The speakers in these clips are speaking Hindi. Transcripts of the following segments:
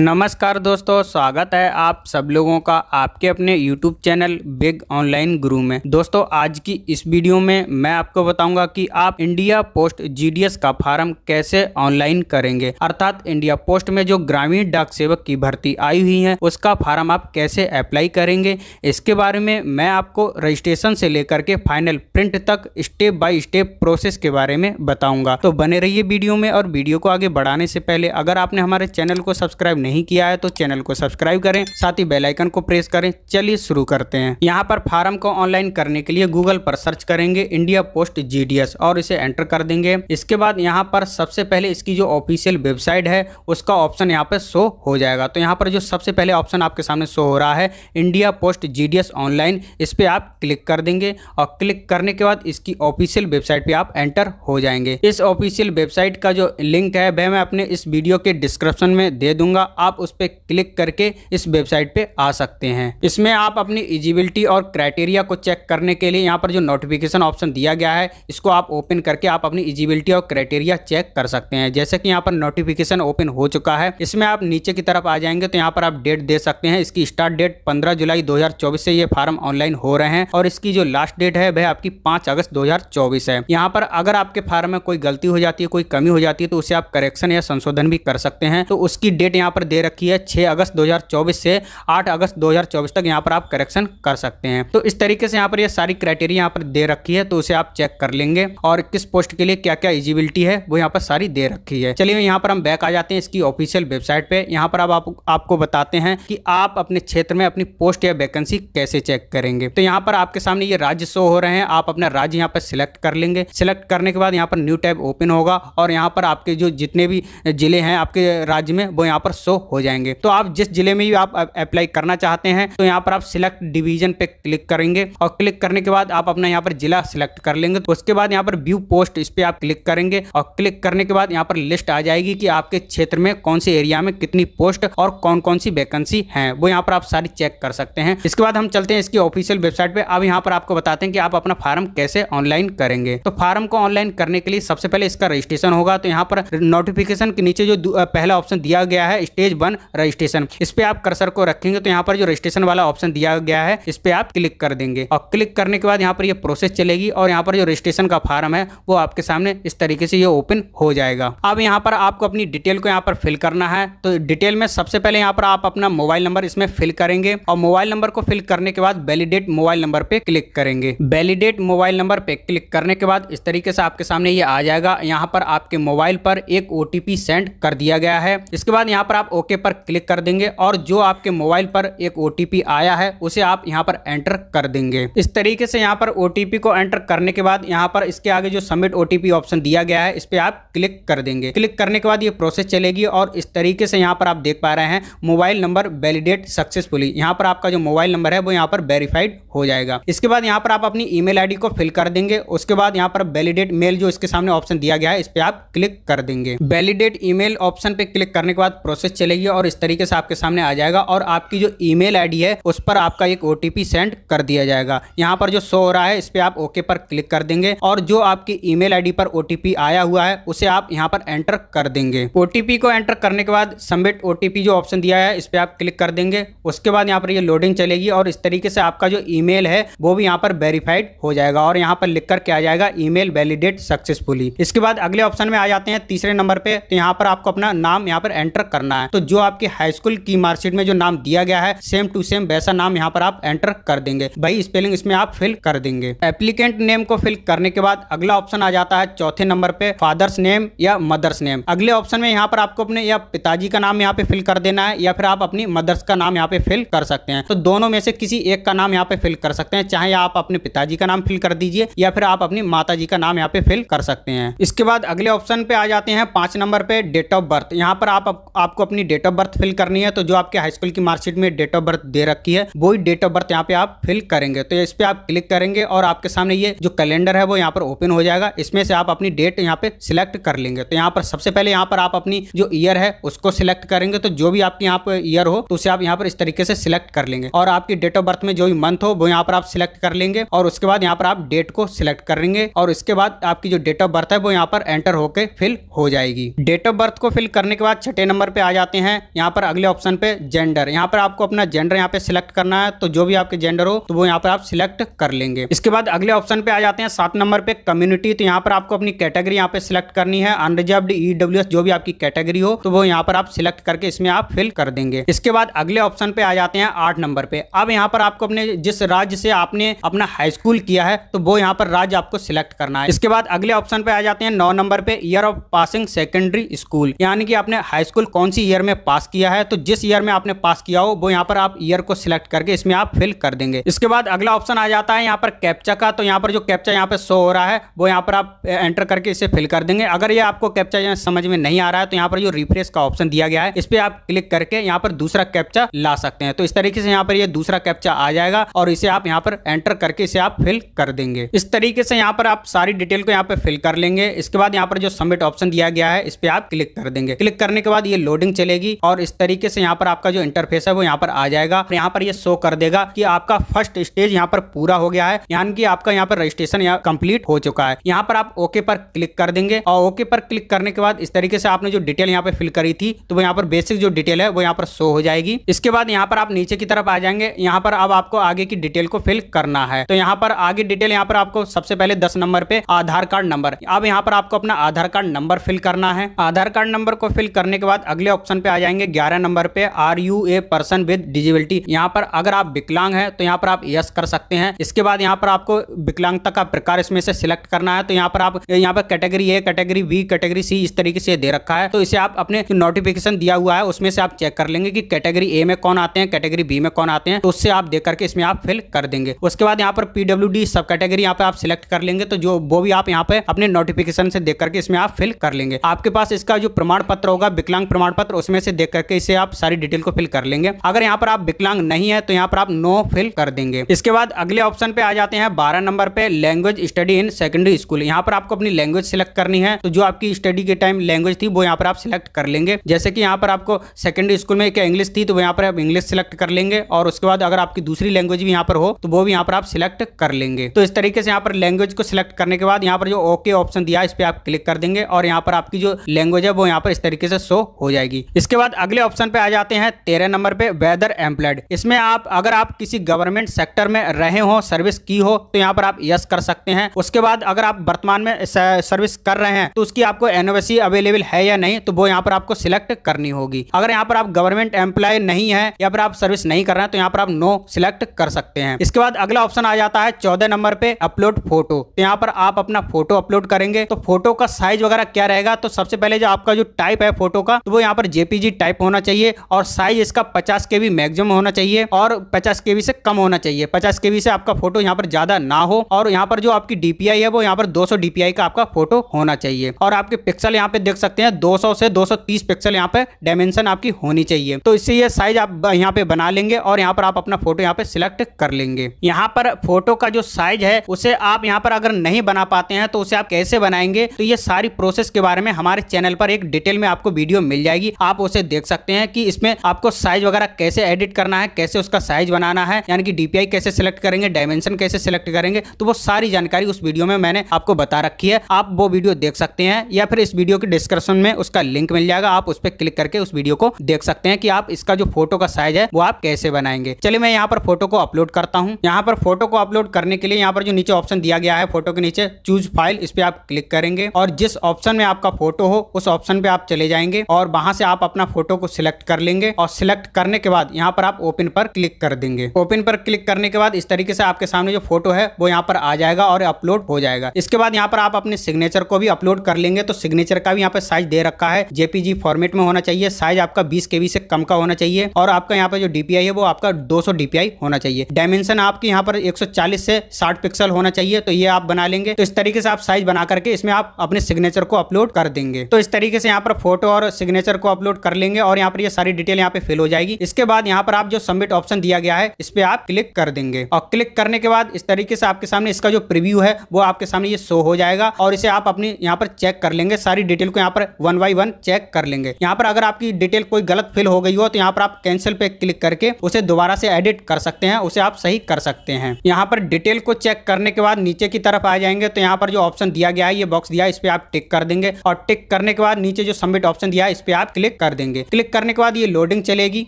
नमस्कार दोस्तों स्वागत है आप सब लोगों का आपके अपने YouTube चैनल बिग ऑनलाइन गुरु में दोस्तों आज की इस वीडियो में मैं आपको बताऊंगा कि आप इंडिया पोस्ट जीडीएस का फार्म कैसे ऑनलाइन करेंगे अर्थात इंडिया पोस्ट में जो ग्रामीण डाक सेवक की भर्ती आई हुई है उसका फार्म आप कैसे अप्लाई करेंगे इसके बारे में मैं आपको रजिस्ट्रेशन से लेकर के फाइनल प्रिंट तक स्टेप बाई स्टेप प्रोसेस के बारे में बताऊंगा तो बने रहिए वीडियो में और वीडियो को आगे बढ़ाने से पहले अगर आपने हमारे चैनल को सब्सक्राइब नहीं किया है तो चैनल को सब्सक्राइब करें साथ ही बेलाइकन को प्रेस करें चलिए शुरू करते हैं यहाँ पर फार्म को ऑनलाइन करने के लिए गूगल पर सर्च करेंगे इंडिया पोस्ट जी और इसे एंटर कर देंगे इसके बाद यहाँ पर सबसे पहले इसकी जो ऑफिशियल वेबसाइट है उसका ऑप्शन यहाँ पर शो हो जाएगा तो यहाँ पर जो सबसे पहले ऑप्शन आपके सामने शो हो रहा है इंडिया पोस्ट जी ऑनलाइन इस पर आप क्लिक कर देंगे और क्लिक करने के बाद इसकी ऑफिशियल वेबसाइट पे आप एंटर हो जाएंगे इस ऑफिशियल वेबसाइट का जो लिंक है वह मैं अपने इस वीडियो के डिस्क्रिप्शन में दे दूंगा आप उस पर क्लिक करके इस वेबसाइट पे आ सकते हैं इसमें आप अपनी इजिबिलिटी और क्राइटेरिया को चेक करने के लिए यहाँ पर जो नोटिफिकेशन ऑप्शन दिया गया है इसको आप ओपन करके आप अपनी इजिबिलिटी और क्राइटेरिया चेक कर सकते हैं जैसे कि यहाँ पर नोटिफिकेशन ओपन हो चुका है इसमें आप नीचे की तरफ आ जाएंगे तो यहाँ पर आप डेट दे सकते हैं इसकी स्टार्ट डेट पंद्रह जुलाई दो से ये फार्म ऑनलाइन हो रहे हैं और इसकी जो लास्ट डेट है वह आपकी पांच अगस्त दो है यहाँ पर अगर आपके फार्म में कोई गलती हो जाती है कोई कमी हो जाती है तो उसे आप करेक्शन या संशोधन भी कर सकते हैं तो उसकी डेट यहाँ पर पर दे रखी है 6 अगस्त 2024 से 8 अगस्त 2024 तक यहाँ पर आप करेक्शन कर सकते हैं तो इस तरीके से यहाँ पर ये सारी क्राइटेरिया यहाँ पर दे रखी है तो उसे आप चेक कर लेंगे और किस पोस्ट के लिए क्या क्या एलिजिबिलिटी है वो यहाँ पर सारी दे रखी है चलिए यहाँ पर हम बैक आ जाते हैं इसकी ऑफिशियल वेबसाइट पे यहाँ पर आप आपको बताते हैं कि आप अपने क्षेत्र में अपनी पोस्ट या वैकेंसी कैसे चेक करेंगे तो यहाँ पर आपके सामने ये राज्य शो हो रहे हैं आप अपना राज्य यहाँ पर सिलेक्ट कर लेंगे सिलेक्ट करने के बाद यहाँ पर न्यू टैब ओपन होगा और यहाँ पर आपके जो जितने भी जिले हैं आपके राज्य में वो यहाँ पर शो शो तो हो जाएंगे तो आप जिस जिले में भी आप अप्लाई करना चाहते हैं तो यहाँ पर आप सिलेक्ट डिवीजन पे क्लिक करेंगे और क्लिक करने के बाद आप अपना यहाँ पर जिला सिलेक्ट कर लेंगे तो उसके बाद यहाँ पर व्यू पोस्ट इस पर आप क्लिक करेंगे और क्लिक करने के बाद यहाँ पर लिस्ट आ जाएगी कि आपके क्षेत्र में कौन से एरिया में कितनी पोस्ट और कौन कौन सी वैकेंसी है वो यहाँ पर आप सारी चेक कर सकते हैं इसके बाद हम चलते हैं इसकी ऑफिशियल वेबसाइट पर अब यहाँ पर आपको बताते हैं कि आप अपना फार्म कैसे ऑनलाइन करेंगे तो फार्म को ऑनलाइन करने के लिए सबसे पहले इसका रजिस्ट्रेशन होगा तो यहाँ पर नोटिफिकेशन के नीचे जो पहला ऑप्शन दिया गया है स्टेट पेज वन रजिस्ट्रेशन इस पे आप कर्सर को रखेंगे तो यहाँ पर जो रजिस्ट्रेशन वाला ऑप्शन दिया गया है इस पे आप क्लिक कर देंगे और क्लिक करने के बाद यहाँ पर ये यह प्रोसेस चलेगी और यहाँ पर जो रजिस्ट्रेशन का फॉर्म है वो आपके सामने इस तरीके से ये ओपन हो जाएगा अब यहाँ पर आपको अपनी डिटेल को यहाँ पर फिल करना है तो डिटेल में सबसे पहले यहाँ पर आप अपना मोबाइल नंबर इसमें फिल करेंगे और मोबाइल नंबर को फिल करने के बाद वैलिडेट मोबाइल नंबर पे क्लिक करेंगे वैलिडेट मोबाइल नंबर पे क्लिक करने के बाद इस तरीके से आपके सामने ये आ जाएगा यहाँ पर आपके मोबाइल पर एक ओ सेंड कर दिया गया है इसके बाद यहाँ पर आप ओके पर क्लिक कर देंगे और जो आपके मोबाइल पर एक ओ आया है उसे आप यहाँ पर एंटर कर देंगे इस तरीके से यहाँ पर ओ को एंटर करने के बाद यहाँ पर इसके आगे जो सबमिट ओ ऑप्शन दिया गया है इस पर आप क्लिक कर देंगे क्लिक करने के बाद ये प्रोसेस चलेगी और इस तरीके से यहाँ पर आप देख पा रहे हैं मोबाइल नंबर वैलिडेट सक्सेसफुली यहाँ पर आपका जो मोबाइल नंबर है वो यहाँ पर वेरीफाइड हो जाएगा इसके बाद यहाँ पर आप अपनी ईमेल मेल को फिल कर देंगे उसके बाद यहाँ पर वैलिडेट मेल जो इसके सामने ऑप्शन दिया गया है इस पर आप क्लिक कर देंगे वैलिडेट ईमेल ऑप्शन पे क्लिक करने के बाद प्रोसेस चलेगी और इस तरीके से आपके सामने आ जाएगा और आपकी जो ईमेल आईडी है उस पर आपका एक ओटीपी सेंड कर दिया जाएगा यहाँ पर जो शो हो रहा है इस पर आप ओके पर क्लिक कर देंगे और जो आपकी ईमेल मेल पर ओटीपी आया हुआ है उसे आप यहाँ पर एंटर कर देंगे ओटीपी को एंटर करने के बाद सबमिट ओटीपी जो ऑप्शन दिया है इस पर आप क्लिक कर देंगे उसके बाद यहाँ पर ये लोडिंग चलेगी और इस तरीके से आपका जो ईमेल है वो भी यहाँ पर वेरीफाइड हो जाएगा और यहाँ पर लिख करके आ जाएगा ईमेल वैलिडेट सक्सेसफुली इसके बाद अगले ऑप्शन में आ जाते हैं तीसरे नंबर पे तो यहाँ पर आपको अपना नाम यहाँ पर एंटर करना है है तो जो आपके हाई स्कूल की मार्कशीट में जो नाम दिया गया है सेम टू सेम वैसा नाम यहाँ पर आप एंटर कर देंगे भाई स्पेलिंग इसमें आप फिल कर देंगे एप्लीकेंट नेम को फिल करने के बाद अगला ऑप्शन आ जाता है चौथे नंबर पे फादर्स नेम या मदर्स नेम अगले ऑप्शन में यहाँ पर आपको अपने या पिताजी का नाम यहाँ पे फिल कर देना है या फिर आप अपनी मदर्स का नाम यहाँ पे फिल कर सकते हैं तो दोनों में से किसी एक का नाम यहाँ पे फिल कर सकते हैं चाहे आप अपने पिताजी का नाम फिल कर दीजिए या फिर आप अपनी माता का नाम यहाँ पे फिल कर सकते हैं इसके बाद अगले ऑप्शन पे आ जाते हैं पांच नंबर पे डेट ऑफ बर्थ यहाँ पर आप, आपको अपनी डेट ऑफ बर्थ फिल करनी है तो जो आपके हाई स्कूल की मार्कशीट में डेट ऑफ बर्थ दे रखी है वही डेट ऑफ बर्थ यहाँ पे आप फिल करेंगे तो इस पर आप क्लिक करेंगे और आपके सामने ये जो कैलेंडर है वो यहाँ पर ओपन हो जाएगा इसमें से आप अपनी डेट यहाँ पे सिलेक्ट कर लेंगे तो यहाँ पर सबसे पहले यहाँ पर आप अपनी जो ईयर है उसको सिलेक्ट करेंगे तो जो भी आपके यहाँ पर ईयर हो तो उसे आप यहाँ पर इस तरीके से सिलेक्ट कर लेंगे और आपकी डेट ऑफ बर्थ में जो भी मंथ हो वो यहाँ पर आप सिलेक्ट कर लेंगे और उसके बाद यहाँ पर आप डेट को सिलेक्ट कर लेंगे और इसके बाद आपकी जो डेट ऑफ बर्थ है वो यहाँ पर एंटर होकर फिल हो जाएगी डेट ऑफ बर्थ को फिल करने के बाद छठे नंबर पे आ जाता आते हैं यहाँ पर अगले ऑप्शन पे जेंडर यहाँ पर आपको अपना जेंडर यहाँ पे सिलेक्ट करना है तो जो भी आपके जेंडर हो तो वो यहाँ पर आप सिलेक्ट कर लेंगे इसके बाद अगले ऑप्शन पे आ जाते हैं सात नंबर पे कम्युनिटी तो यहाँ पर आपको अपनी कैटेगरी यहाँ पे सिलेक्ट करनी है अनरिजर्व ईडब्ल्यू e जो भी आपकी कैटेगरी हो तो वो यहाँ पर आप सिलेक्ट करके इसमें आप फिल कर देंगे इसके बाद अगले ऑप्शन पे आ जाते हैं आठ नंबर पे अब यहाँ पर आपको अपने जिस राज्य से आपने अपना हाई स्कूल किया है तो वो यहाँ पर राज्य आपको सिलेक्ट करना है इसके बाद अगले ऑप्शन पे आ जाते हैं नौ नंबर पे year of passing secondary school यानी कि आपने हाई स्कूल कौन सी ईयर में पास किया है तो जिस ईयर में आपने पास किया हो वो यहाँ पर आप ईयर को सिलेक्ट करके इसमें आप फिल कर देंगे इसके बाद अगला ऑप्शन आ जाता है यहाँ पर कैप्चा का तो यहाँ पर जो कैप्चा यहाँ पर शो हो रहा है वो यहाँ पर आप एंटर करके इसे फिल कर देंगे अगर ये आपको कैप्चा समझ में नहीं आ रहा है तो यहाँ पर जो रिफ्रेश का ऑप्शन दिया गया है इस पर आप क्लिक करके यहाँ पर दूसरा कैप्चा ला सकते हैं तो इस तरीके से यहाँ पर ये दूसरा कैप्चा आ जाएगा और इसे आप यहाँ पर एंटर करके इसे आप फिल कर देंगे इस तरीके से यहाँ पर आप सारी डिटेल को यहाँ पर फिल कर लेंगे इसके बाद यहाँ पर जो सबमिट ऑप्शन दिया गया है इस पर आप क्लिक कर देंगे क्लिक करने के बाद ये लोडिंग चलेगी और इस तरीके से यहाँ पर आपका जो इंटरफेस है वो यहाँ पर आ जाएगा और यहाँ पर ये यह शो कर देगा कि आपका फर्स्ट स्टेज यहाँ पर पूरा हो गया है यानी कि आपका यहाँ पर रजिस्ट्रेशन यहाँ कंप्लीट हो चुका है यहाँ पर आप ओके पर क्लिक कर देंगे और ओके पर क्लिक करने के बाद इस तरीके से आपने जो डिटेल यहाँ पर फिल करी थी तो वो यहाँ पर बेसिक जो डिटेल है वो यहाँ पर शो हो जाएगी इसके बाद यहाँ पर आप नीचे की तरफ आ जाएंगे यहाँ पर अब आपको आगे की डिटेल को फिल करना है तो यहाँ पर आगे डिटेल यहाँ पर आपको सबसे पहले दस नंबर पे आधार कार्ड नंबर अब यहाँ पर आपको अपना आधार कार्ड नंबर फिल करना है आधार कार्ड नंबर को फिल करने के बाद अगले ऑप्शन ऑप्शन पे आ जाएंगे ग्यारह नंबर पे are you a person with disability यहाँ पर अगर आप विकलांग है तो यहाँ पर आप यस कर सकते हैं इसके बाद यहाँ पर आपको विकलांगता का प्रकार इसमें से सिलेक्ट करना है तो यहाँ पर आप यहाँ पर category A category B category C इस तरीके से दे रखा है तो इसे आप अपने नोटिफिकेशन दिया हुआ है उसमें से आप चेक कर लेंगे कि कैटेगरी ए में कौन आते हैं कैटेगरी बी में कौन आते हैं तो उससे आप देख करके इसमें आप फिल कर देंगे उसके बाद यहाँ पर पीडब्ल्यू सब कैटेगरी यहाँ पर आप सिलेक्ट कर लेंगे तो जो वो भी आप यहाँ पे अपने नोटिफिकेशन से देख करके इसमें आप फिल कर लेंगे आपके पास इसका जो प्रमाण पत्र होगा विकलांग प्रमाण पत्र उसमें से देख करके इसे आप सारी डिटेल को फिल कर लेंगे अगर यहाँ पर आप विकलांग नहीं है तो यहाँ पर आप नो फिल कर देंगे इसके बाद अगले ऑप्शन पे आ जाते हैं बारह नंबर पे language study in secondary school यहाँ पर आपको अपनी लैंग्वेज सिलेक्ट करनी है तो जो आपकी स्टडी के टाइम लैंग्वेज थी वो यहाँ पर आप सिलेक्ट कर लेंगे जैसे कि यहाँ पर आपको सेकेंडरी स्कूल में क्या इंग्लिश थी तो यहाँ पर आप इंग्लिश सिलेक्ट कर लेंगे और उसके बाद अगर आपकी दूसरी लैंग्वेज भी यहाँ पर हो तो वो भी यहाँ पर आप सिलेक्ट कर लेंगे तो इस तरीके से यहाँ पर लैंग्वेज को सिलेक्ट करने के बाद यहाँ पर जो ओके ऑप्शन दिया इस पर आप क्लिक कर देंगे और यहाँ पर आपकी जो लैंग्वेज है वो यहाँ पर इस तरीके से शो हो जाएगी इसके बाद अगले ऑप्शन पे आ जाते हैं तेरह नंबर पे वेदर एम्प्लॉयड इसमें आप अगर आप किसी गवर्नमेंट सेक्टर में रहे हो सर्विस की हो तो यहाँ पर आप यस कर सकते हैं उसके बाद अगर आप वर्तमान में सर्विस कर रहे हैं तो उसकी आपको एनओसी अवेलेबल है या नहीं तो वो यहाँ पर आपको सिलेक्ट करनी होगी अगर यहाँ पर आप गवर्नमेंट एम्प्लॉय नहीं है या फिर आप सर्विस नहीं कर रहे हैं तो यहाँ पर आप नो सिलेक्ट कर सकते हैं इसके बाद अगला ऑप्शन आ जाता है चौदह नंबर पे अपलोड फोटो तो यहाँ पर आप अपना फोटो अपलोड करेंगे तो फोटो का साइज वगैरह क्या रहेगा तो सबसे पहले जो आपका जो टाइप है फोटो का तो वो यहाँ पर जेपीजी टाइप होना चाहिए और साइज इसका पचास के मैगजिम होना चाहिए और पचास के से कम होना चाहिए पचास के से आपका फोटो यहाँ पर ज्यादा ना हो और यहाँ पर जो आपकी डीपीआई है वो यहाँ पर दो सौ डीपीआई का आपका फोटो होना चाहिए और आपके पिक्सल यहाँ पे देख सकते हैं दो से दो पिक्सल यहाँ पे डायमेंशन आपकी होनी चाहिए तो इससे ये साइज आप यहाँ पे बना लेंगे और यहाँ पर आप अपना फोटो यहाँ पे सिलेक्ट कर लेंगे यहाँ पर फोटो का जो साइज है उसे आप यहाँ पर अगर नहीं बना पाते हैं तो उसे आप कैसे बनाएंगे तो ये सारी प्रोसेस के बारे में हमारे चैनल पर एक डिटेल में आपको वीडियो मिल जाएगी आप उसे देख सकते हैं कि इसमें आपको साइज वगैरह कैसे एडिट करना है कैसे उसका साइज बनाना है यानी कि डीपीआई कैसे सिलेक्ट करेंगे डायमेंशन कैसे सिलेक्ट करेंगे तो वो सारी जानकारी उस वीडियो में मैंने आपको बता रखी है आप वो वीडियो देख सकते हैं या फिर इस वीडियो के डिस्क्रिप्शन में उसका लिंक मिल जाएगा आप उस पर क्लिक करके उस वीडियो को देख सकते हैं कि आप इसका जो फोटो का साइज है वो आप कैसे बनाएंगे चलिए मैं यहाँ पर फोटो को अपलोड करता हूँ यहाँ पर फोटो को अपलोड करने के लिए यहाँ पर जो नीचे ऑप्शन दिया गया है फोटो के नीचे चूज फाइल इस पर आप क्लिक करेंगे और जिस ऑप्शन में आपका फोटो हो उस ऑप्शन पे आप चले जाएंगे और वहां से आप अपना फोटो को सिलेक्ट कर लेंगे और सिलेक्ट करने के बाद यहाँ पर आप ओपन पर क्लिक कर देंगे ओपन पर क्लिक करने के बाद इस तरीके से आपके सामने जो फोटो है वो यहाँ पर आ जाएगा और अपलोड हो जाएगा इसके बाद यहाँ पर आप अपने सिग्नेचर को भी अपलोड कर लेंगे तो सिग्नेचर का भी यहाँ पर साइज दे रखा है जेपीजी फॉर्मेट में होना चाहिए साइज आपका बीस के से कम का होना चाहिए और आपका यहाँ पर जो डीपीआई है वो आपका दो डीपीआई होना चाहिए डायमेंशन आपके यहाँ पर एक से साठ पिक्सल होना चाहिए तो ये आप बना लेंगे तो इस तरीके से आप साइज बना करके इसमें आप अपने सिग्नेचर को अपलोड कर देंगे तो इस तरीके से यहाँ पर फोटो और सिग्नेचर को आप अपलोड कर लेंगे और यहाँ पर ये सारी डिटेल यहाँ पे फिल हो जाएगी इसके बाद यहाँ पर आप जो सबमिट ऑप्शन दिया गया है इस पर आप क्लिक कर देंगे और क्लिक करने के बाद इस तरीके से आपके सामने इसका जो प्रिव्यू है वो आपके सामने ये शो हो जाएगा और इसे आप अपनी यहाँ पर चेक कर लेंगे सारी डिटेल को यहाँ पर वन बाई वन चेक कर लेंगे यहाँ पर अगर आपकी डिटेल कोई गलत फिल हो गई हो तो यहाँ पर आप कैंसिल पे क्लिक करके उसे दोबारा से एडिट कर सकते हैं उसे आप सही कर सकते हैं यहाँ पर डिटेल को चेक करने के बाद नीचे की तरफ आ जाएंगे तो यहाँ पर जो ऑप्शन दिया गया है ये बॉक्स दिया है इस पर आप टिक कर देंगे और टिक करने के बाद नीचे जो सबमिट ऑप्शन दिया है इस पर आप क्लिक क्लिक कर देंगे क्लिक करने के बाद ये लोडिंग चलेगी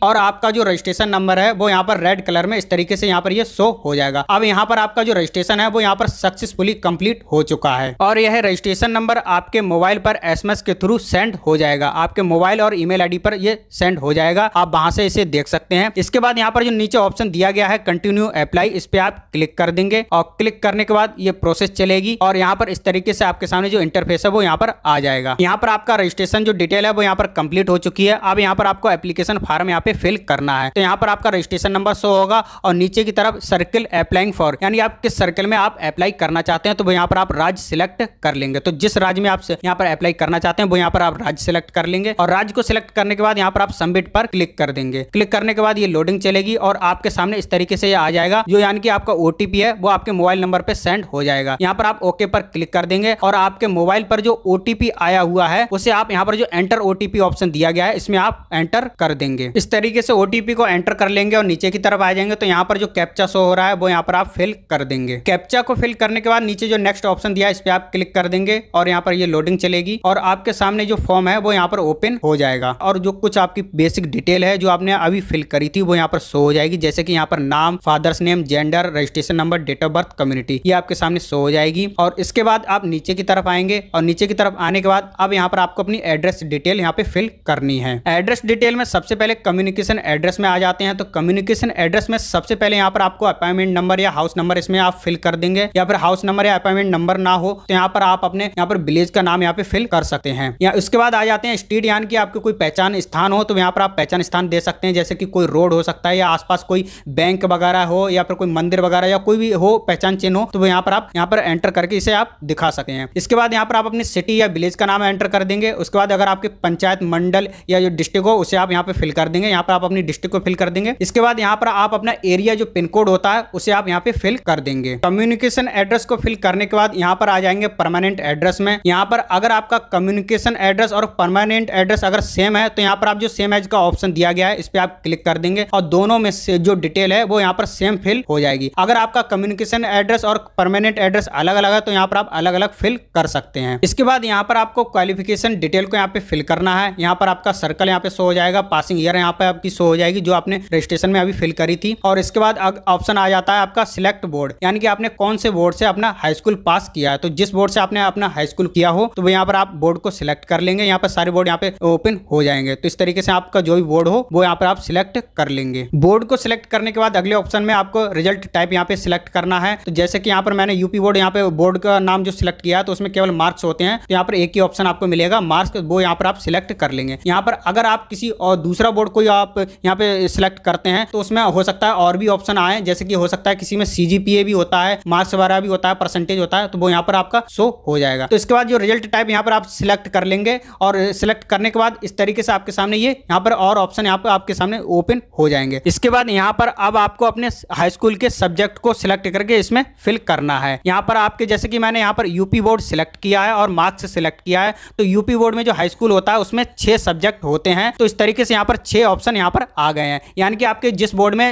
और आपका जो रजिस्ट्रेशन नंबर है वो यहाँ पर रेड कलर में इस तरीके से यहाँ पर ये शो हो जाएगा अब यहाँ पर आपका जो रजिस्ट्रेशन है वो यहाँ पर सक्सेसफुली कंप्लीट हो चुका है और यह रजिस्ट्रेशन नंबर आपके मोबाइल पर एसएमएस के थ्रू सेंड हो जाएगा आपके मोबाइल और ईमेल आईडी पर यह सेंड हो जाएगा आप वहां से इसे देख सकते हैं इसके बाद यहाँ पर जो नीचे ऑप्शन दिया गया है कंटिन्यू अप्लाई इस पे आप क्लिक कर देंगे और क्लिक करने के बाद ये प्रोसेस चलेगी और यहाँ पर इस तरीके से आपके सामने जो इंटरफेस है वो यहाँ पर आ जाएगा यहाँ पर आपका रजिस्ट्रेशन जो डिटेल है वो यहाँ पर कंप्लीट हो चुकी है अब यहाँ पर आपको एप्लीकेशन फॉर्म यहाँ पे फिल करना है तो यहाँ पर आपका रजिस्ट्रेशन नंबर शो होगा और नीचे की तरफ सर्किल अप्लाइंग फॉर यानी आप किस सर्किल में आप अप्लाई करना चाहते हैं तो यहाँ पर आप राज्य सिलेक्ट कर लेंगे तो जिस राज्य में आप यहाँ पर अप्लाई करना चाहते हैं वो यहाँ पर आप राज्य सिलेक्ट कर लेंगे और राज्य को सिलेक्ट करने के बाद यहाँ पर आप सबमिट पर क्लिक कर देंगे क्लिक करने के बाद ये लोडिंग चलेगी और आपके सामने इस तरीके से आ जाएगा जो यानी कि आपका ओटीपी है वो आपके मोबाइल नंबर पर सेंड हो जाएगा यहाँ पर आप ओके पर क्लिक कर देंगे और आपके मोबाइल पर जो ओटीपी आया हुआ है उसे आप यहाँ पर जो एंटर ओटीपी ऑप्शन दिया दिया गया है इसमें आप एंटर कर देंगे इस तरीके से ओटीपी को एंटर कर लेंगे और नीचे की तरफ आ जाएंगे तो यहाँ पर जो कैप्चा शो हो रहा है वो यहाँ पर आप फिल कर देंगे कैप्चा को फिल करने के बाद नीचे जो नेक्स्ट ऑप्शन दिया है इस पर आप क्लिक कर देंगे और यहाँ पर ये लोडिंग चलेगी और आपके सामने जो फॉर्म है वो यहाँ पर ओपन हो जाएगा और जो कुछ आपकी बेसिक डिटेल है जो आपने अभी फिल करी थी वो यहाँ पर शो हो जाएगी जैसे कि यहाँ पर नाम father's name gender registration number date of birth community ये आपके सामने शो हो जाएगी और इसके बाद आप नीचे की तरफ आएंगे और नीचे की तरफ आने के बाद अब यहाँ पर आपको अपनी एड्रेस डिटेल यहाँ पे फिल कर करनी है एड्रेस डिटेल में सबसे पहले कम्युनिकेशन एड्रेस में आ जाते हैं तो कम्युनिकेशन एड्रेस में सबसे पहले यहाँ पर आपको अपॉइंटमेंट नंबर या हाउस नंबर इसमें आप फिल कर देंगे या फिर हाउस नंबर या अपॉइंटमेंट नंबर ना हो तो यहाँ पर आप अपने यहाँ पर विलेज का नाम यहाँ पे फिल कर सकते हैं या उसके बाद आ जाते हैं स्ट्रीट यानी कि आपकी कोई पहचान स्थान हो तो यहाँ पर आप पहचान स्थान दे सकते हैं जैसे कि कोई रोड हो सकता है या आसपास कोई बैंक वगैरह हो या फिर कोई मंदिर वगैरह या कोई भी हो पहचान चिन्ह हो तो यहाँ पर आप यहाँ पर एंटर करके इसे आप दिखा सकते हैं इसके बाद यहाँ पर आप अपनी सिटी या विलेज का नाम एंटर कर देंगे उसके बाद अगर आपके पंचायत मंडल लेवल या जो डिस्ट्रिक्ट हो उसे आप यहाँ पे फिल कर देंगे यहाँ पर आप अपनी डिस्ट्रिक्ट को फिल कर देंगे इसके बाद यहाँ पर आप अपना एरिया जो पिन कोड होता है उसे आप यहाँ पे फिल कर देंगे कम्युनिकेशन एड्रेस को फिल करने के बाद यहाँ पर आ जाएंगे परमानेंट एड्रेस में यहाँ पर अगर आपका कम्युनिकेशन एड्रेस और परमानेंट एड्रेस अगर सेम है तो यहाँ पर आप जो सेम एज का ऑप्शन दिया गया है इस पर आप क्लिक कर देंगे और दोनों में जो डिटेल है वो यहाँ पर सेम फिल हो जाएगी अगर आपका कम्युनिकेशन एड्रेस और परमानेंट एड्रेस अलग अलग है तो यहाँ पर आप अलग अलग फिल कर सकते हैं इसके बाद यहाँ पर आपको क्वालिफिकेशन डिटेल को यहाँ पे फिल करना है यहाँ पर पर आपका सर्कल यहाँ पे शो हो जाएगा पासिंग ईयर यहाँ पे आपकी शो हो जाएगी जो आपने रजिस्ट्रेशन में अभी फिल करी थी और इसके बाद ऑप्शन आ जाता है आपका सिलेक्ट बोर्ड यानी कि आपने कौन से बोर्ड से अपना हाई स्कूल पास किया है तो जिस बोर्ड से आपने अपना हाई स्कूल किया हो तो यहाँ पर आप बोर्ड को सिलेक्ट कर लेंगे यहाँ पर सारे बोर्ड यहाँ पे ओपन हो जाएंगे तो इस तरीके से आपका जो भी बोर्ड हो वो यहाँ पर आप सिलेक्ट कर लेंगे बोर्ड को सिलेक्ट करने के बाद अगले ऑप्शन में आपको रिजल्ट टाइप यहाँ पे सिलेक्ट करना है तो जैसे कि यहाँ पर मैंने यूपी बोर्ड यहाँ पे बोर्ड का नाम जो सिलेक्ट किया तो उसमें केवल मार्क्स होते हैं तो यहाँ पर एक ही ऑप्शन आपको मिलेगा मार्क्स वो यहाँ पर आप सिलेक्ट कर लेंगे है यहाँ पर अगर आप किसी और दूसरा बोर्ड को आप यहाँ पे सिलेक्ट करते हैं तो उसमें हो सकता है और भी ऑप्शन आए जैसे कि हो सकता है किसी में सी भी होता है मार्क्स वगैरह भी होता है परसेंटेज होता है तो वो यहाँ पर आपका शो हो जाएगा तो इसके बाद जो रिजल्ट टाइप यहाँ पर आप सिलेक्ट कर लेंगे और सिलेक्ट करने के बाद इस तरीके से आपके सामने ये यहाँ पर और ऑप्शन यहाँ पर आपके सामने ओपन हो जाएंगे इसके बाद यहाँ पर अब आपको अपने हाई स्कूल के सब्जेक्ट को सिलेक्ट करके इसमें फिल करना है यहाँ पर आपके जैसे कि मैंने यहाँ पर यूपी बोर्ड सिलेक्ट किया है और मार्क्स सिलेक्ट किया है तो यूपी बोर्ड में जो हाई स्कूल होता है उसमें छह सब्जेक्ट होते हैं तो इस तरीके से यहाँ पर छह ऑप्शन यहाँ पर आ गए हैं यानी कि आपके जिस बोर्ड में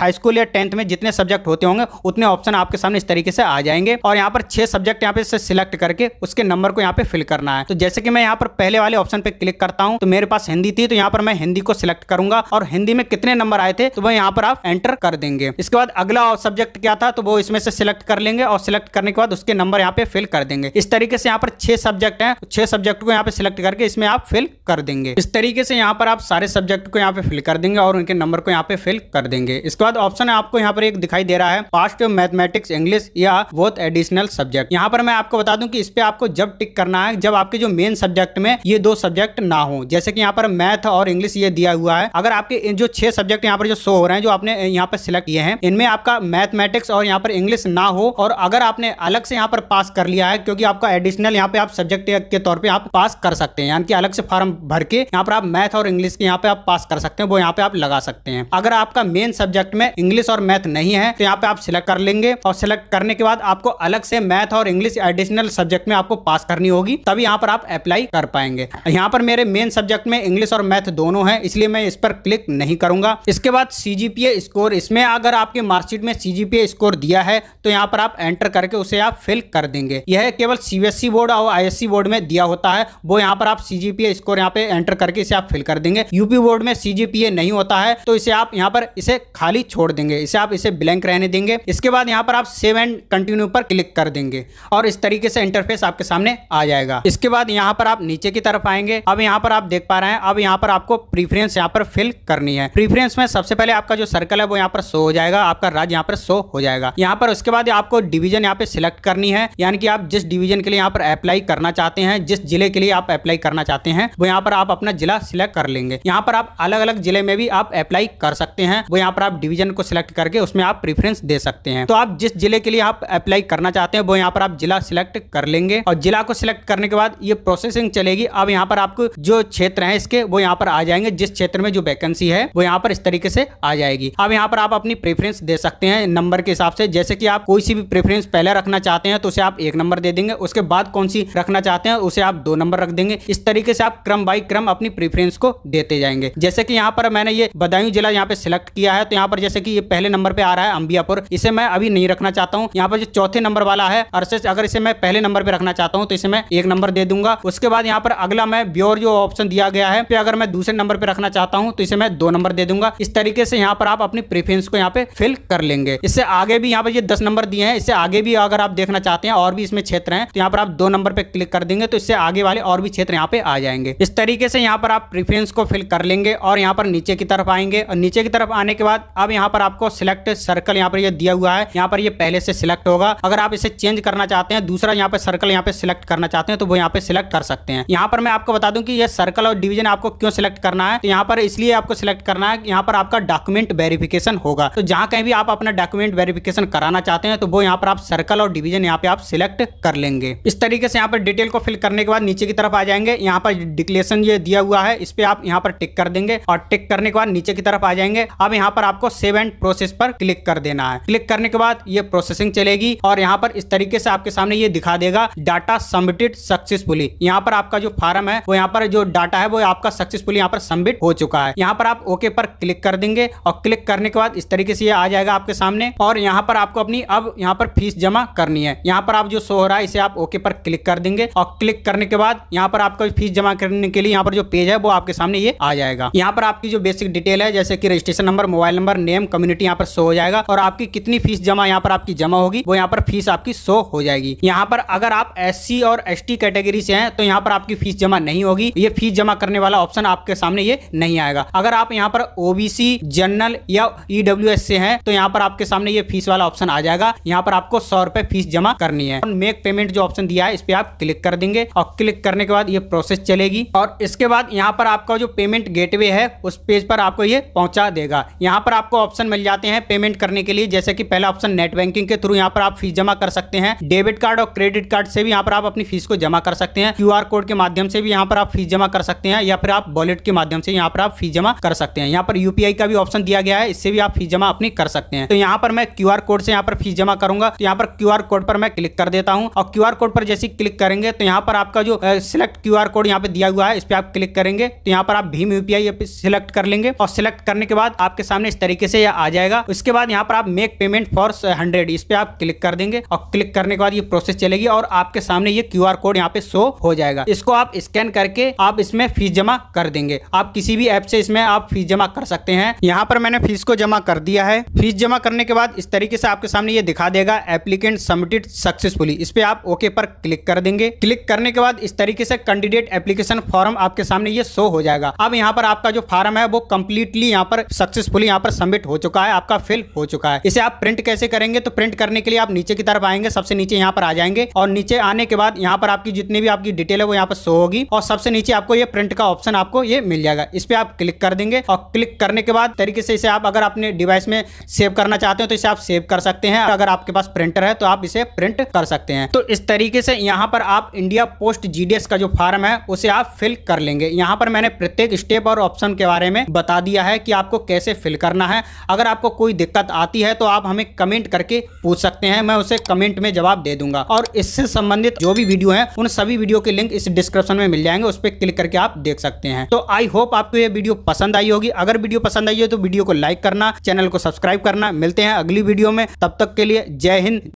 हाई स्कूल या टेंथ में जितने सब्जेक्ट होते होंगे उतने ऑप्शन आपके सामने इस तरीके से आ जाएंगे और यहाँ पर छह सब्जेक्ट यहाँ पे सिलेक्ट करके उसके नंबर को यहाँ पे फिल करना है तो जैसे कि मैं यहाँ पर पहले वाले ऑप्शन पे क्लिक करता हूँ तो मेरे पास हिंदी थी तो यहाँ पर मैं हिंदी को सिलेक्ट करूंगा और हिंदी में कितने नंबर आए थे तो वह यहाँ पर आप एंटर कर देंगे इसके बाद अगला सब्जेक्ट क्या था तो वो इसमें से सिलेक्ट कर लेंगे और सिलेक्ट करने के बाद उसके नंबर यहाँ पे फिल कर देंगे इस तरीके से यहाँ पर छह सब्जेक्ट है तो छह सब्जेक्ट को यहाँ पे सिलेक्ट करके इसमें आप फिल कर देंगे देंगे इस तरीके से यहाँ पर आप सारे सब्जेक्ट को यहाँ पे फिल कर देंगे और उनके नंबर को यहाँ पे फिल कर देंगे इसके बाद ऑप्शन आपको यहाँ पर एक दिखाई दे रहा है पास्ट मैथमेटिक्स इंग्लिश या बहुत एडिशनल सब्जेक्ट यहाँ पर मैं आपको बता दूं कि इस पे आपको जब टिक करना है जब आपके जो मेन सब्जेक्ट में ये दो सब्जेक्ट ना हो जैसे कि यहाँ पर मैथ और इंग्लिश ये दिया हुआ है अगर आपके जो छह सब्जेक्ट यहाँ पर जो शो हो रहे हैं जो आपने यहाँ पर सिलेक्ट किए हैं इनमें आपका मैथमेटिक्स और यहाँ पर इंग्लिश ना हो और अगर आपने अलग से यहाँ पर पास कर लिया है क्योंकि आपका एडिशनल यहाँ पे आप सब्जेक्ट के तौर पर आप पास कर सकते हैं यानी कि अलग से फॉर्म भर करके यहाँ पर आप मैथ और इंग्लिश के यहाँ पे आप पास कर सकते हैं वो यहाँ पे आप लगा सकते हैं अगर आपका मेन सब्जेक्ट में इंग्लिश और मैथ नहीं है तो यहाँ पे आप सिलेक्ट कर लेंगे और सिलेक्ट करने के बाद आपको अलग से मैथ और इंग्लिश एडिशनल सब्जेक्ट में आपको पास करनी होगी तभी यहाँ पर आप अप्लाई कर पाएंगे यहाँ पर मेरे मेन सब्जेक्ट में इंग्लिश और मैथ दोनों है इसलिए मैं इस पर क्लिक नहीं करूंगा इसके बाद सीजीपीए स्कोर इसमें अगर आपके मार्कशीट में सीजीपीए स्कोर दिया है तो यहाँ पर आप एंटर करके उसे आप फिल कर देंगे यह केवल सीबीएसई बोर्ड e और आईएससी बोर्ड e में दिया होता है वो यहाँ पर आप सीजीपीए स्कोर यहाँ पे एंटर करके इसे आप फिल कर देंगे यूपी बोर्ड में सीजीपीए नहीं होता है तो इसे आप यहाँ पर इसे खाली छोड़ देंगे इसे आप इसे ब्लैंक रहने देंगे इसके बाद यहाँ पर आप सेव एंड कंटिन्यू पर क्लिक कर देंगे और इस तरीके से इंटरफेस आपके सामने आ जाएगा इसके बाद यहाँ पर आप नीचे की तरफ आएंगे अब यहाँ पर आप देख पा रहे हैं अब यहाँ पर आपको प्रीफरेंस यहाँ पर फिल करनी है प्रीफरेंस में सबसे पहले आपका जो सर्कल है वो यहाँ पर शो हो जाएगा आपका राज्य यहाँ पर शो हो जाएगा यहाँ पर उसके बाद आपको डिवीजन यहाँ पे सिलेक्ट करनी है यानी कि आप जिस डिवीजन के लिए यहाँ पर अप्लाई करना चाहते हैं जिस जिले के लिए आप अप्लाई करना चाहते हैं वो यहाँ पर आप आप अपना जिला सिलेक्ट कर लेंगे यहाँ पर आप अलग अलग जिले में भी आप अप्लाई कर सकते हैं वो यहाँ पर आप डिवीजन को सिलेक्ट करके उसमें आप प्रीफरेंस दे सकते हैं तो आप जिस जिले के लिए आप अप्लाई करना चाहते हैं वो यहाँ पर आप जिला सिलेक्ट कर लेंगे और जिला को सिलेक्ट करने के बाद ये प्रोसेसिंग चलेगी अब यहाँ पर आपको जो क्षेत्र है इसके वो यहाँ पर आ जाएंगे जिस क्षेत्र में जो वैकेंसी है वो यहाँ पर इस तरीके से आ जाएगी अब यहाँ पर आप अपनी प्रेफरेंस दे सकते हैं नंबर के हिसाब से जैसे कि आप कोई सी भी प्रेफरेंस पहले रखना चाहते हैं तो उसे आप एक नंबर दे देंगे उसके बाद कौन सी रखना चाहते हैं उसे आप दो नंबर रख देंगे इस तरीके से आप क्रम बाई क्रम हम अपनी प्रीफरेंस को देते जाएंगे जैसे कि यहाँ पर मैंने ये बदायूं जिला यहाँ पे सिलेक्ट किया है तो यहाँ पर जैसे कि ये पहले नंबर पे आ रहा है अंबियापुर इसे मैं अभी नहीं रखना चाहता हूँ यहाँ पर जो चौथे नंबर वाला है अर्सेस अगर इसे मैं पहले नंबर पे रखना चाहता हूँ तो इसे मैं एक नंबर दे दूंगा उसके बाद यहाँ पर अगला मैं ब्योर जो ऑप्शन दिया गया है अगर मैं दूसरे नंबर पे रखना चाहता हूँ तो इसे मैं दो नंबर दे दूंगा इस तरीके से यहाँ पर आप अपनी प्रीफरेंस को यहाँ पे फिल कर लेंगे इससे आगे भी यहाँ पर ये दस नंबर दिए हैं इससे आगे भी अगर आप देखना चाहते हैं और भी इसमें क्षेत्र है तो यहाँ पर आप दो नंबर पे क्लिक कर देंगे तो इससे आगे वाले और भी क्षेत्र यहाँ पे आ जाएंगे इस तरीके तरीके से यहाँ पर आप प्रीफरेंस को फिल कर लेंगे और यहाँ पर नीचे की तरफ आएंगे और नीचे की तरफ आने के बाद अब यहाँ पर आपको सिलेक्ट सर्कल यहाँ पर ये यह दिया हुआ है यहाँ पर ये यह पहले से सिलेक्ट होगा अगर आप इसे चेंज करना चाहते हैं दूसरा यहाँ पर सर्कल यहाँ पे सिलेक्ट करना चाहते हैं तो वो यहाँ पे सिलेक्ट कर सकते हैं यहाँ पर मैं आपको बता दूँ की ये सर्कल और डिविजन आपको क्यों सिलेक्ट करना है तो यहाँ पर इसलिए आपको सिलेक्ट करना है यहाँ पर आपका डॉक्यूमेंट वेरिफिकेशन होगा तो जहाँ कहीं भी आप अपना डॉक्यूमेंट वेरिफिकेशन कराना चाहते हैं तो वो यहाँ पर आप सर्कल और डिविजन यहाँ पे आप सिलेक्ट कर लेंगे इस तरीके से यहाँ पर डिटेल को फिल करने के बाद नीचे की तरफ आ जाएंगे यहाँ पर डिक्लेशन ये दिया हुआ है इस पर आप यहाँ पर टिक कर देंगे और टिक करने के बाद नीचे की तरफ आ जाएंगे अब यहाँ पर आपको सेव एंड प्रोसेस पर क्लिक कर देना है क्लिक करने के बाद ये प्रोसेसिंग चलेगी और यहाँ पर इस तरीके से आपके सामने ये दिखा देगा डाटा सबमिटेड सक्सेसफुली यहाँ पर आपका जो फार्म है वो यहाँ पर जो डाटा है वो आपका सक्सेसफुली यहाँ पर सबमिट हो चुका है यहाँ पर आप ओके पर क्लिक कर देंगे और क्लिक करने के बाद इस तरीके से ये आ जाएगा आपके सामने और यहाँ पर आपको अपनी अब यहाँ पर फीस जमा करनी है यहाँ पर आप जो सो हो रहा है इसे आप ओके पर क्लिक कर देंगे और क्लिक करने के बाद यहाँ पर आपको फीस जमा करने के लिए यहाँ पर जो पेज है वो आपके सामने ये आ जाएगा यहाँ पर आपकी जो बेसिक डिटेल है जैसे कि registration number mobile number name community यहाँ पर शो हो जाएगा और आपकी कितनी फीस जमा यहाँ पर आपकी जमा होगी वो यहाँ पर फीस आपकी शो हो जाएगी यहाँ पर अगर आप एस और एस कैटेगरी से है तो यहाँ पर आपकी फीस जमा नहीं होगी ये फीस जमा करने वाला ऑप्शन आपके सामने ये नहीं आएगा अगर आप यहाँ पर ओबीसी जनरल या ईडब्ल्यू से है तो यहाँ पर आपके सामने ये फीस वाला ऑप्शन आ जाएगा यहाँ पर आपको सौ रुपए फीस जमा करनी है मेक पेमेंट जो ऑप्शन दिया है इस पे आप क्लिक कर देंगे और क्लिक करने के बाद ये प्रोसेस चलेगी और इसके बाद यहाँ पर आपका जो पेमेंट गेटवे है उस पेज पर आपको ये पहुँचा देगा यहाँ पर आपको ऑप्शन मिल जाते हैं पेमेंट करने के लिए जैसे कि पहला ऑप्शन नेट बैंकिंग के थ्रू यहाँ पर आप फीस जमा कर सकते हैं डेबिट कार्ड और क्रेडिट कार्ड से भी यहाँ पर आप अपनी फीस को जमा कर सकते हैं क्यू कोड के माध्यम से भी यहाँ पर आप फीस जमा कर सकते हैं या फिर आप वॉलेट के माध्यम से यहाँ पर आप फीस जमा कर सकते हैं यहाँ पर यूपीआई का भी ऑप्शन दिया गया है इससे भी आप फीस जमा अपनी कर सकते हैं तो यहाँ पर मैं क्यू कोड से यहाँ पर फीस जमा करूंगा तो यहाँ पर क्यू कोड पर मैं क्लिक कर देता हूँ और क्यू कोड पर जैसे क्लिक करेंगे तो यहाँ पर आपका जो सिलेक्ट क्यू कोड यहाँ पर दिया हुआ है इस पर आप क्लिक करेंगे तो यहाँ पर आप भीम यूपीआई सिलेक्ट कर लेंगे और सिलेक्ट करने के बाद आपके सामने इस तरीके से आ जाएगा उसके बाद यहाँ पर आप मेक पेमेंट फॉर हंड्रेड इस पे आप क्लिक कर देंगे और क्लिक करने के बाद ये प्रोसेस चलेगी और आपके सामने ये क्यू कोड यहाँ पे शो हो जाएगा इसको आप स्कैन करके आप इसमें फीस जमा कर देंगे आप किसी भी ऐप से इसमें आप फीस जमा कर सकते हैं यहाँ पर मैंने फीस को जमा कर दिया है फीस जमा करने के बाद इस तरीके से आपके सामने ये दिखा देगा एप्लीकेंट सबमिटेड सक्सेसफुली इस पे आप ओके पर क्लिक कर देंगे क्लिक करने के बाद इस तरीके से कैंडिडेट एप्लीकेशन फॉर्म आपके सामने ये शो हो जाएगा अब यहाँ पर आपका जो फार्म है वो कम्प्लीटली यहाँ पर सक्सेसफुल यहाँ पर सबमिट हो चुका है आपका फिल हो चुका है इसे आप प्रिंट कैसे करेंगे तो प्रिंट करने के लिए आप नीचे की तरफ आएंगे सबसे नीचे यहाँ पर आ जाएंगे और नीचे आने के बाद यहाँ पर आपकी जितनी भी आपकी डिटेल है वो यहाँ पर शो होगी और सबसे नीचे आपको ये प्रिंट का ऑप्शन आपको ये मिल जाएगा इस पर आप क्लिक कर देंगे और क्लिक करने के बाद तरीके से इसे आप अगर अपने डिवाइस में सेव करना चाहते हो तो इसे आप सेव कर सकते हैं अगर आपके पास प्रिंटर है तो आप इसे प्रिंट कर सकते हैं तो इस तरीके से यहाँ पर आप इंडिया पोस्ट जीडीएस का जो फॉर्म है उसे आप फिल कर कर लेंगे यहाँ पर मैंने प्रत्येक स्टेप और ऑप्शन के बारे में बता दिया है कि आपको कैसे फिल करना है अगर आपको कोई दिक्कत आती है तो आप हमें कमेंट करके पूछ सकते हैं मैं उसे कमेंट में जवाब दे दूंगा और इससे संबंधित जो भी वीडियो है उन सभी वीडियो के लिंक इस डिस्क्रिप्शन में मिल जाएंगे उस पर क्लिक करके आप देख सकते हैं तो आई होप आपको यह वीडियो पसंद आई होगी अगर वीडियो पसंद आई हो तो वीडियो को लाइक करना चैनल को सब्सक्राइब करना मिलते हैं अगली वीडियो में तब तक के लिए जय हिंद